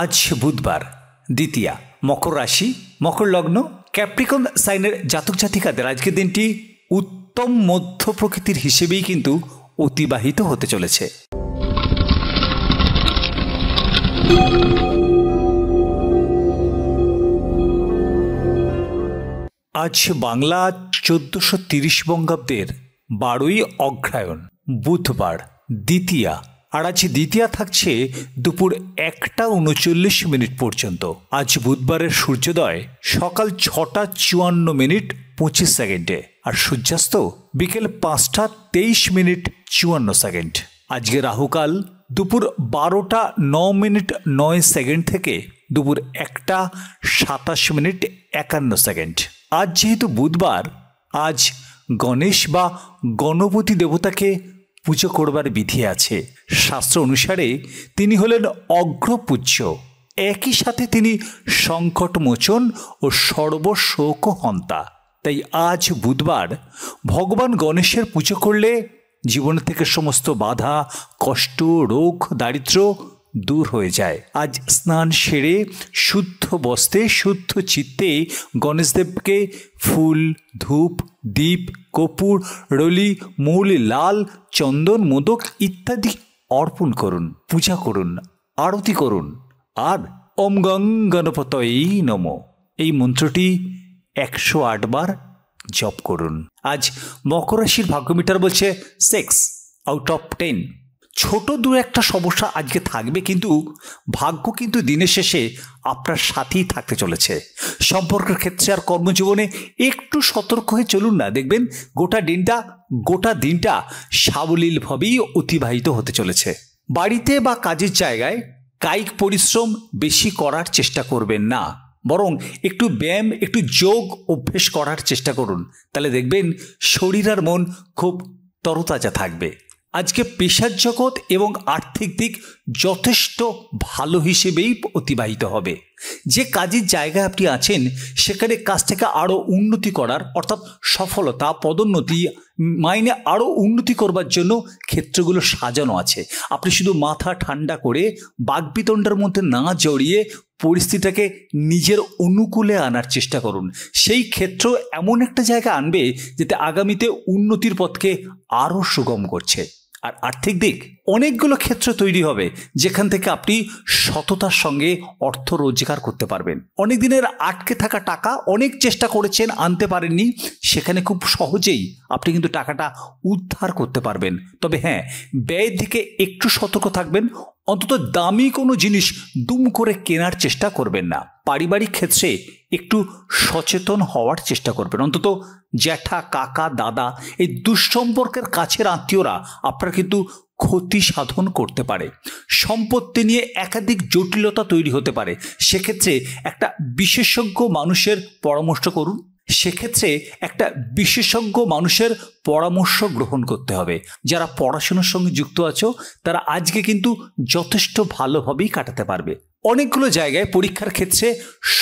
আজ বুধবার দ্বিতীয়া মকর রাশি মকর লগ্ন ক্যাপ্রিকন সাইনের জাতক জাতিকাদের আজকের দিনটি উত্তম মধ্য প্রকৃতির হিসেবেই কিন্তু অতিবাহিত হতে চলেছে আজ বাংলা চোদ্দশো তিরিশ বঙ্গাব্দের বারোই অগ্রায়ণ বুধবার দ্বিতীয়া আর আজ দ্বিতীয়া থাকছে দুপুর একটা উনচল্লিশ মিনিট পর্যন্ত আজ বুধবারের সূর্যোদয় সকাল ছটা চুয়ান্ন মিনিট পঁচিশ সেকেন্ডে আর সূর্যাস্ত বিকেল পাঁচটা তেইশ মিনিট চুয়ান্ন সেকেন্ড আজকে রাহুকাল দুপুর বারোটা ন মিনিট নয় সেকেন্ড থেকে দুপুর একটা সাতাশ মিনিট একান্ন সেকেন্ড আজ যেহেতু বুধবার আজ গণেশ বা গণপতি দেবতাকে পুজো করবার বিধি আছে শাস্ত্র অনুসারে তিনি হলেন অগ্রপূজ্য একই সাথে তিনি সংকটমোচন ও সর্বশোক হন্তা তাই আজ বুধবার ভগবান গণেশের পুজো করলে জীবন থেকে সমস্ত বাধা কষ্ট রোগ দারিদ্র্য দূর হয়ে যায় আজ স্নান সেরে শুদ্ধ বস্ত্রে শুদ্ধ চিত্তে গণেশদেবকে ফুল ধূপ দীপ কপুর রলি মূল লাল চন্দন মোদক ইত্যাদি অর্পণ করুন পূজা করুন আরতি করুন আর ওম গং গণপতই নম এই মন্ত্রটি একশো আটবার জপ করুন আজ মকর রাশির ভাগ্য বলছে সিক্স আউট অফ টেন ছোট দু একটা সমস্যা আজকে থাকবে কিন্তু ভাগ্য কিন্তু দিনের শেষে আপনার সাথেই থাকতে চলেছে সম্পর্কের ক্ষেত্রে আর কর্মজীবনে একটু সতর্ক হয়ে চলুন না দেখবেন গোটা দিনটা গোটা দিনটা সাবলীলভাবেই অতিবাহিত হতে চলেছে বাড়িতে বা কাজের জায়গায় কায়িক পরিশ্রম বেশি করার চেষ্টা করবেন না বরং একটু ব্যায়াম একটু যোগ অভ্যেস করার চেষ্টা করুন তাহলে দেখবেন শরীর আর মন খুব তরতাজা থাকবে আজকে পেশার জগৎ এবং আর্থিক দিক যথেষ্ট ভালো হিসেবেই অতিবাহিত হবে যে কাজের জায়গায় আপনি আছেন সেখানে কাজ থেকে আরও উন্নতি করার অর্থাৎ সফলতা পদোন্নতি মাইনে আরও উন্নতি করবার জন্য ক্ষেত্রগুলো সাজানো আছে আপনি শুধু মাথা ঠান্ডা করে বাগবিতণ্ডার মধ্যে না জড়িয়ে পরিস্থিতিটাকে নিজের অনুকূলে আনার চেষ্টা করুন সেই ক্ষেত্র এমন একটা জায়গা আনবে যেতে আগামীতে উন্নতির পথকে আরও সুগম করছে আর আর্থিক দিক অনেকগুলো ক্ষেত্র তৈরি হবে যেখান থেকে আপনি সততার সঙ্গে অর্থ রোজগার করতে পারবেন অনেক দিনের আটকে থাকা টাকা অনেক চেষ্টা করেছেন আনতে পারেননি সেখানে খুব সহজেই আপনি কিন্তু টাকাটা উদ্ধার করতে পারবেন তবে হ্যাঁ ব্যয়ের দিকে একটু সতর্ক থাকবেন অন্তত দামি কোনো জিনিস দুম করে কেনার চেষ্টা করবেন না পারিবারিক ক্ষেত্রে একটু সচেতন হওয়ার চেষ্টা করবেন অন্তত জ্যাঠা কাকা দাদা এই দুঃসম্পর্কের কাছের আত্মীয়রা আপনার কিন্তু ক্ষতি সাধন করতে পারে সম্পত্তি নিয়ে একাধিক জটিলতা তৈরি হতে পারে সেক্ষেত্রে একটা বিশেষজ্ঞ মানুষের পরামর্শ করুন সেক্ষেত্রে একটা বিশেষজ্ঞ মানুষের পরামর্শ গ্রহণ করতে হবে যারা পড়াশুনোর সঙ্গে যুক্ত আছো তারা আজকে কিন্তু যথেষ্ট ভালোভাবেই কাটাতে পারবে অনেকগুলো জায়গায় পরীক্ষার ক্ষেত্রে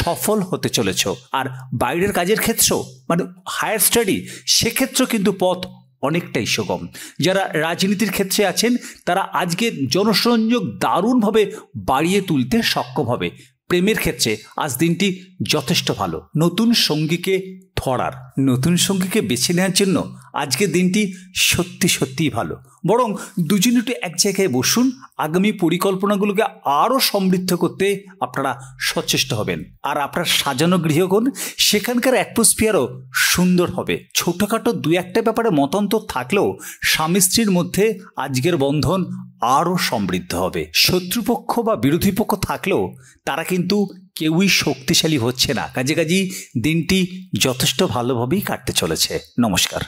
সফল হতে চলেছ আর বাইরের কাজের ক্ষেত্রেও মানে হায়ার স্টাডি সেক্ষেত্রেও কিন্তু পথ অনেকটাই সুগম যারা রাজনীতির ক্ষেত্রে আছেন তারা আজকে জনসংযোগ দারুণভাবে বাড়িয়ে তুলতে সক্ষম হবে প্রেমের ক্ষেত্রে আজ দিনটি যথেষ্ট ভালো নতুন সঙ্গীকে ফরার নতুন সঙ্গীকে বেছে নেওয়ার জন্য আজকের দিনটি সত্যি সত্যিই ভালো বরং দুজন একটু এক জায়গায় বসুন আগামী পরিকল্পনাগুলোকে আরও সমৃদ্ধ করতে আপনারা সচেষ্ট হবেন আর আপনার সাজানো গৃহকোণ সেখানকার অ্যাটমসফিয়ারও সুন্দর হবে ছোটোখাটো দু একটা ব্যাপারে মতান্তর থাকলেও স্বামী স্ত্রীর মধ্যে আজকের বন্ধন আরও সমৃদ্ধ হবে শত্রুপক্ষ বা বিরোধী পক্ষ থাকলেও তারা কিন্তু কেউই শক্তিশালী হচ্ছে না কাজে কাজেই দিনটি যথেষ্ট ভালোভাবেই কাটতে চলেছে নমস্কার